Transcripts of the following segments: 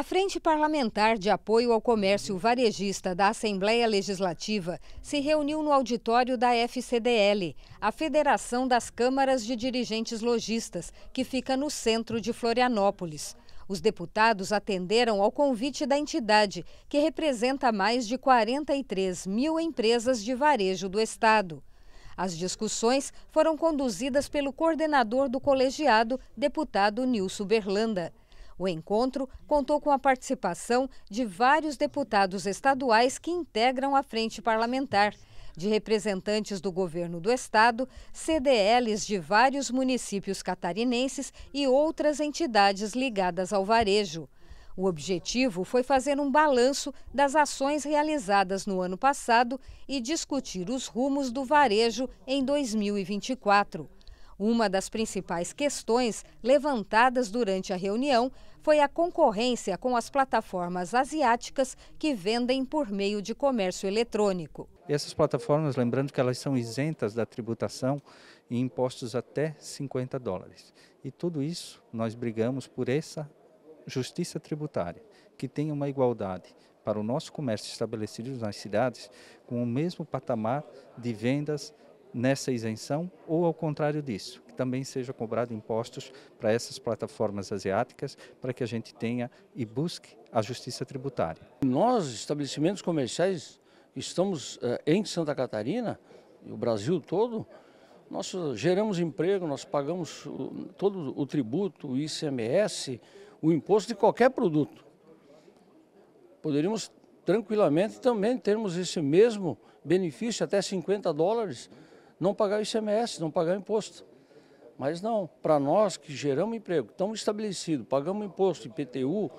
A Frente Parlamentar de Apoio ao Comércio Varejista da Assembleia Legislativa se reuniu no auditório da FCDL, a Federação das Câmaras de Dirigentes Logistas, que fica no centro de Florianópolis. Os deputados atenderam ao convite da entidade, que representa mais de 43 mil empresas de varejo do Estado. As discussões foram conduzidas pelo coordenador do colegiado, deputado Nilson Berlanda. O encontro contou com a participação de vários deputados estaduais que integram a frente parlamentar, de representantes do governo do estado, CDLs de vários municípios catarinenses e outras entidades ligadas ao varejo. O objetivo foi fazer um balanço das ações realizadas no ano passado e discutir os rumos do varejo em 2024. Uma das principais questões levantadas durante a reunião foi a concorrência com as plataformas asiáticas que vendem por meio de comércio eletrônico. Essas plataformas, lembrando que elas são isentas da tributação e impostos até 50 dólares. E tudo isso nós brigamos por essa justiça tributária, que tenha uma igualdade para o nosso comércio estabelecido nas cidades com o mesmo patamar de vendas nessa isenção ou ao contrário disso, que também sejam cobrados impostos para essas plataformas asiáticas para que a gente tenha e busque a justiça tributária. Nós, estabelecimentos comerciais, estamos eh, em Santa Catarina e o Brasil todo, nós geramos emprego, nós pagamos todo o tributo, o ICMS, o imposto de qualquer produto. Poderíamos tranquilamente também termos esse mesmo benefício, até 50 dólares, não pagar o ICMS, não pagar o imposto. Mas não, para nós que geramos emprego, estamos estabelecidos, pagamos imposto, IPTU,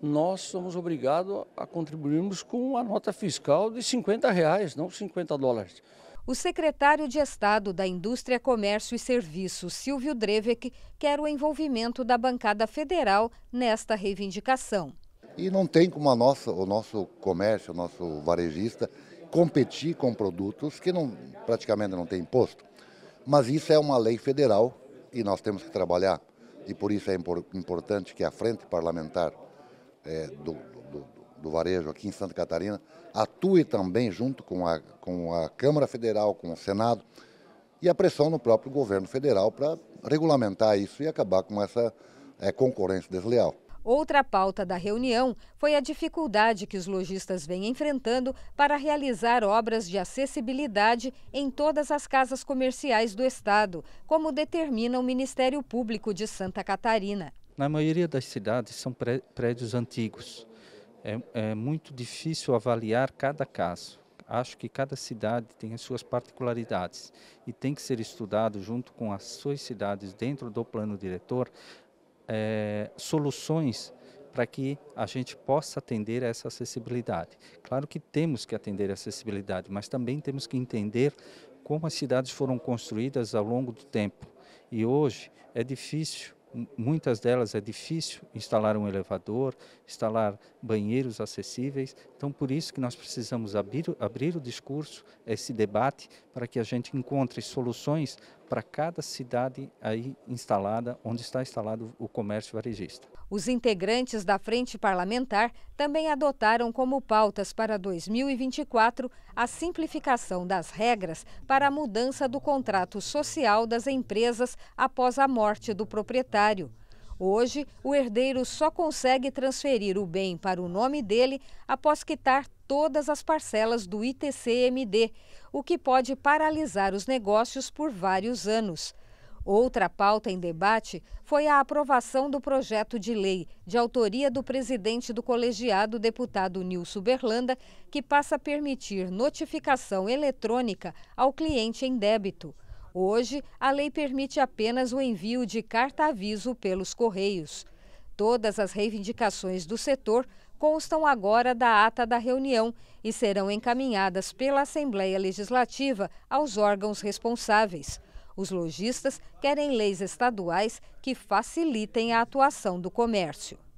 nós somos obrigados a contribuirmos com a nota fiscal de 50 reais, não 50 dólares. O secretário de Estado da Indústria, Comércio e Serviços, Silvio Drevec, quer o envolvimento da bancada federal nesta reivindicação. E não tem como a nossa, o nosso comércio, o nosso varejista, competir com produtos que não, praticamente não têm imposto. Mas isso é uma lei federal e nós temos que trabalhar. E por isso é importante que a frente parlamentar é, do, do, do, varejo aqui em Santa Catarina atue também junto com a, com a Câmara Federal, com o Senado e a pressão no próprio governo federal para regulamentar isso e acabar com essa é, concorrência desleal. Outra pauta da reunião foi a dificuldade que os lojistas vêm enfrentando para realizar obras de acessibilidade em todas as casas comerciais do Estado, como determina o Ministério Público de Santa Catarina. Na maioria das cidades são prédios antigos. É, é muito difícil avaliar cada caso. Acho que cada cidade tem as suas particularidades e tem que ser estudado junto com as suas cidades dentro do plano diretor é, soluções para que a gente possa atender a essa acessibilidade. Claro que temos que atender a acessibilidade, mas também temos que entender como as cidades foram construídas ao longo do tempo. E hoje é difícil, muitas delas é difícil instalar um elevador, instalar banheiros acessíveis. Então, por isso que nós precisamos abrir, abrir o discurso, esse debate, para que a gente encontre soluções para cada cidade aí instalada, onde está instalado o comércio varejista. Os integrantes da frente parlamentar também adotaram como pautas para 2024 a simplificação das regras para a mudança do contrato social das empresas após a morte do proprietário. Hoje, o herdeiro só consegue transferir o bem para o nome dele após quitar todas as parcelas do ITCMD, o que pode paralisar os negócios por vários anos. Outra pauta em debate foi a aprovação do projeto de lei, de autoria do presidente do colegiado, deputado Nilson Berlanda, que passa a permitir notificação eletrônica ao cliente em débito. Hoje, a lei permite apenas o envio de carta-aviso pelos Correios. Todas as reivindicações do setor constam agora da ata da reunião e serão encaminhadas pela Assembleia Legislativa aos órgãos responsáveis. Os lojistas querem leis estaduais que facilitem a atuação do comércio.